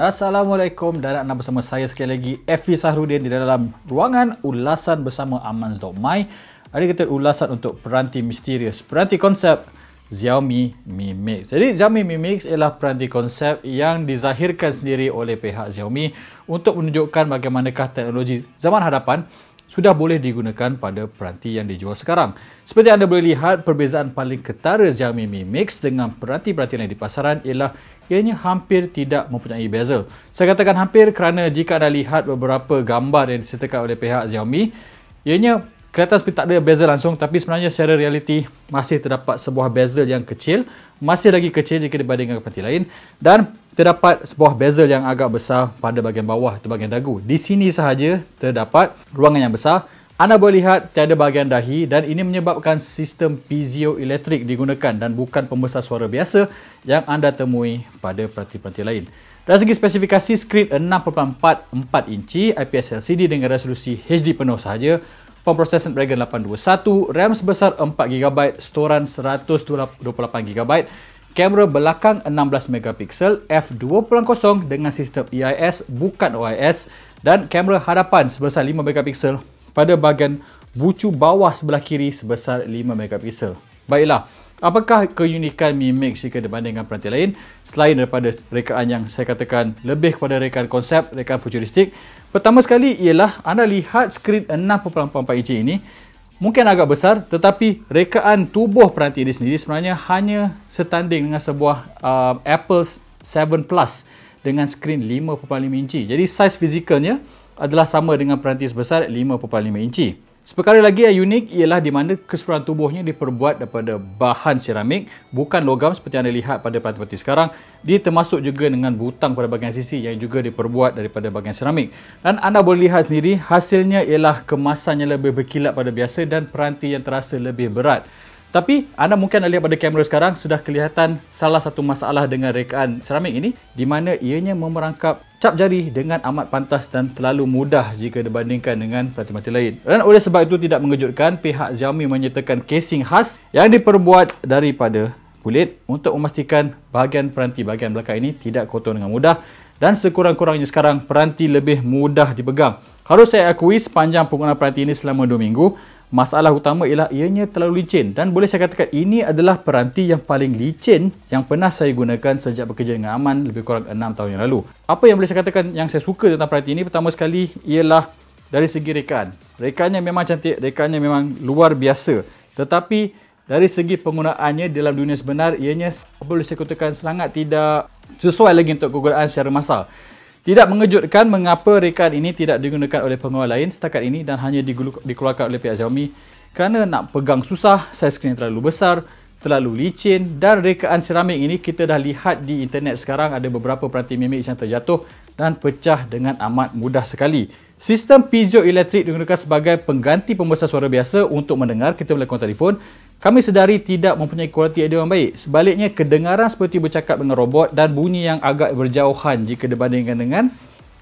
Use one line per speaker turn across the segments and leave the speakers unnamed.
Assalamualaikum dan anda bersama saya sekali lagi Effie Sahrudin di dalam ruangan ulasan bersama Amans.my Hari kita ulasan untuk peranti misterius Peranti konsep Xiaomi Mi Mix Jadi Xiaomi Mi Mix ialah peranti konsep yang dizahirkan sendiri oleh pihak Xiaomi Untuk menunjukkan bagaimanakah teknologi zaman hadapan sudah boleh digunakan pada peranti yang dijual sekarang. Seperti anda boleh lihat, perbezaan paling ketara Xiaomi Mi Mix dengan peranti-peranti yang di pasaran ialah ianya hampir tidak mempunyai bezel. Saya katakan hampir kerana jika anda lihat beberapa gambar yang disertakan oleh pihak Xiaomi, ianya kelihatan seperti tak ada bezel langsung tapi sebenarnya secara realiti masih terdapat sebuah bezel yang kecil masih lagi kecil jika dibandingkan peranti lain dan terdapat sebuah bezel yang agak besar pada bahagian bawah atau bahagian dagu. Di sini sahaja terdapat ruangan yang besar. Anda boleh lihat tiada bahagian dahi dan ini menyebabkan sistem piezoelectric digunakan dan bukan pembesar suara biasa yang anda temui pada peranti-peranti lain. Dari segi spesifikasi, skrin 6.44 inci IPS LCD dengan resolusi HD penuh sahaja, pemprosesan Dragon 821, RAM sebesar 4GB, storan 128GB, kamera belakang 16MP f2.0 dengan sistem EIS bukan OIS dan kamera hadapan sebesar 5MP pada bahagian bucu bawah sebelah kiri sebesar 5MP. Baiklah, apakah keunikan Mi Mix 6 dengan peranti lain? Selain daripada rekaan yang saya katakan lebih kepada rekaan konsep, rekaan futuristik, pertama sekali ialah anda lihat skrin 6.4 inci ini mungkin agak besar tetapi rekaan tubuh peranti ini sendiri sebenarnya hanya setanding dengan sebuah uh, Apple 7 Plus dengan skrin 5.5 inci. Jadi saiz fizikalnya adalah sama dengan peranti sebesar 5.5 inci. Sekali lagi yang unik ialah di mana keseluruhan tubuhnya diperbuat daripada bahan seramik bukan logam seperti yang anda lihat pada peranti-peranti sekarang dia termasuk juga dengan butang pada bahagian sisi yang juga diperbuat daripada bahagian seramik dan anda boleh lihat sendiri hasilnya ialah kemasannya lebih berkilat pada biasa dan peranti yang terasa lebih berat tapi anda mungkin nak lihat pada kamera sekarang sudah kelihatan salah satu masalah dengan rekaan seramik ini di mana ianya memerangkap cap jari dengan amat pantas dan terlalu mudah jika dibandingkan dengan peranti-peranti lain. Dan oleh sebab itu tidak mengejutkan pihak Xiaomi menyertakan casing khas yang diperbuat daripada kulit untuk memastikan bahagian peranti bahagian belakang ini tidak kotor dengan mudah dan sekurang-kurangnya sekarang peranti lebih mudah dipegang. Harus saya akui sepanjang penggunaan peranti ini selama 2 minggu, Masalah utama ialah ianya terlalu licin dan boleh saya katakan ini adalah peranti yang paling licin yang pernah saya gunakan sejak bekerja dengan Aman lebih kurang 6 tahun yang lalu. Apa yang boleh saya katakan yang saya suka tentang peranti ini pertama sekali ialah dari segi rekaan. Rekaannya memang cantik, rekaannya memang luar biasa. Tetapi dari segi penggunaannya dalam dunia sebenar ianya boleh saya katakan sangat tidak sesuai lagi untuk kegunaan secara masal. Tidak mengejutkan mengapa rekaan ini tidak digunakan oleh pengawal lain setakat ini dan hanya dikeluarkan oleh pihak Xiaomi kerana nak pegang susah, saiz skrin terlalu besar, terlalu licin dan rekaan ceramik ini kita dah lihat di internet sekarang ada beberapa peranti mimik yang terjatuh dan pecah dengan amat mudah sekali. Sistem piezoelektrik digunakan sebagai pengganti pembesar suara biasa untuk mendengar kita melakukan telefon. Kami sedari tidak mempunyai kualiti audio yang baik. Sebaliknya, kedengaran seperti bercakap dengan robot dan bunyi yang agak berjauhan jika dibandingkan dengan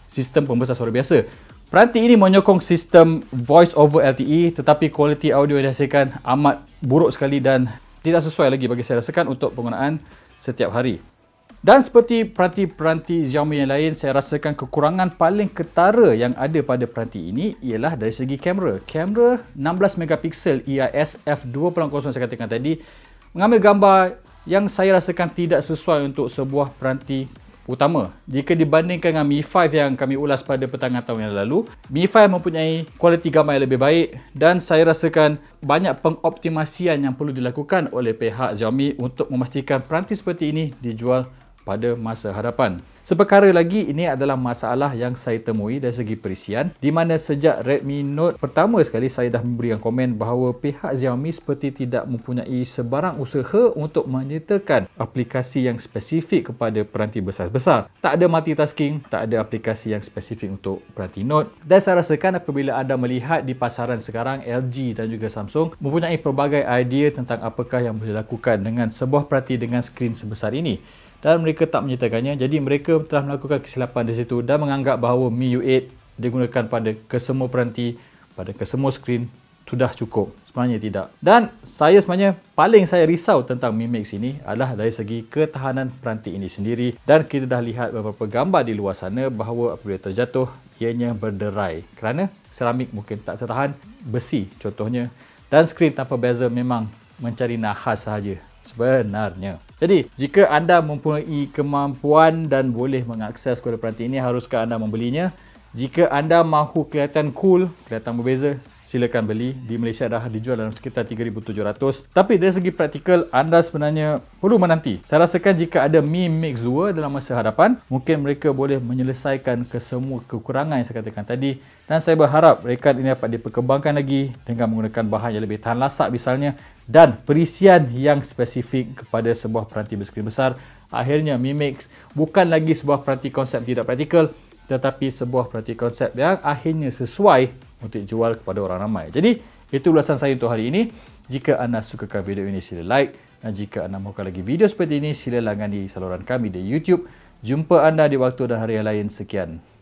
sistem pembesar suara biasa. Peranti ini menyokong sistem voice over LTE tetapi kualiti audio yang dihasilkan amat buruk sekali dan tidak sesuai lagi bagi saya rasakan untuk penggunaan setiap hari. Dan seperti peranti-peranti Xiaomi yang lain, saya rasakan kekurangan paling ketara yang ada pada peranti ini ialah dari segi kamera. Kamera 16 megapiksel EIS f2.0 saya katakan tadi mengambil gambar yang saya rasakan tidak sesuai untuk sebuah peranti utama. Jika dibandingkan dengan Mi 5 yang kami ulas pada petang tahun yang lalu, Mi 5 mempunyai kualiti gambar yang lebih baik dan saya rasakan banyak pengoptimasian yang perlu dilakukan oleh pihak Xiaomi untuk memastikan peranti seperti ini dijual pada masa hadapan. Seperkara lagi, ini adalah masalah yang saya temui dari segi perisian di mana sejak Redmi Note pertama sekali saya dah memberikan komen bahawa pihak Xiaomi seperti tidak mempunyai sebarang usaha untuk menyertakan aplikasi yang spesifik kepada peranti besar-besar. Tak ada multitasking, tak ada aplikasi yang spesifik untuk peranti Note. Dan saya rasakan apabila anda melihat di pasaran sekarang, LG dan juga Samsung mempunyai pelbagai idea tentang apakah yang boleh dilakukan dengan sebuah peranti dengan skrin sebesar ini dan mereka tak menyatakannya. Jadi mereka telah melakukan kesilapan di situ dan menganggap bahawa MIUI 8 digunakan pada kesemua peranti, pada kesemua skrin sudah cukup. Sebenarnya tidak. Dan saya sebenarnya paling saya risau tentang Mi Mix ini adalah dari segi ketahanan peranti ini sendiri dan kita dah lihat beberapa gambar di luar sana bahawa apabila terjatuh ianya berderai kerana seramik mungkin tak tertahan besi contohnya dan skrin tanpa bezel memang mencari nahas sahaja sebenarnya. Jadi, jika anda mempunyai kemampuan dan boleh mengakses kuda peranti ini, haruskah anda membelinya? Jika anda mahu kelihatan cool, kelihatan berbeza, silakan beli. Di Malaysia dah dijual dalam sekitar 3700 Tapi dari segi praktikal, anda sebenarnya perlu menanti. Saya rasakan jika ada Mi Mix 2 dalam masa hadapan, mungkin mereka boleh menyelesaikan kesemua kekurangan yang saya katakan tadi. Dan saya berharap rekan ini dapat diperkembangkan lagi dengan menggunakan bahan yang lebih tahan lasak misalnya dan perisian yang spesifik kepada sebuah peranti berskrin besar akhirnya Mimix bukan lagi sebuah peranti konsep tidak praktikal tetapi sebuah peranti konsep yang akhirnya sesuai untuk jual kepada orang ramai. Jadi, itu ulasan saya untuk hari ini. Jika anda sukakan video ini, sila like. Dan jika anda mahukan lagi video seperti ini, sila langgan di saluran kami di YouTube. Jumpa anda di waktu dan hari yang lain. Sekian.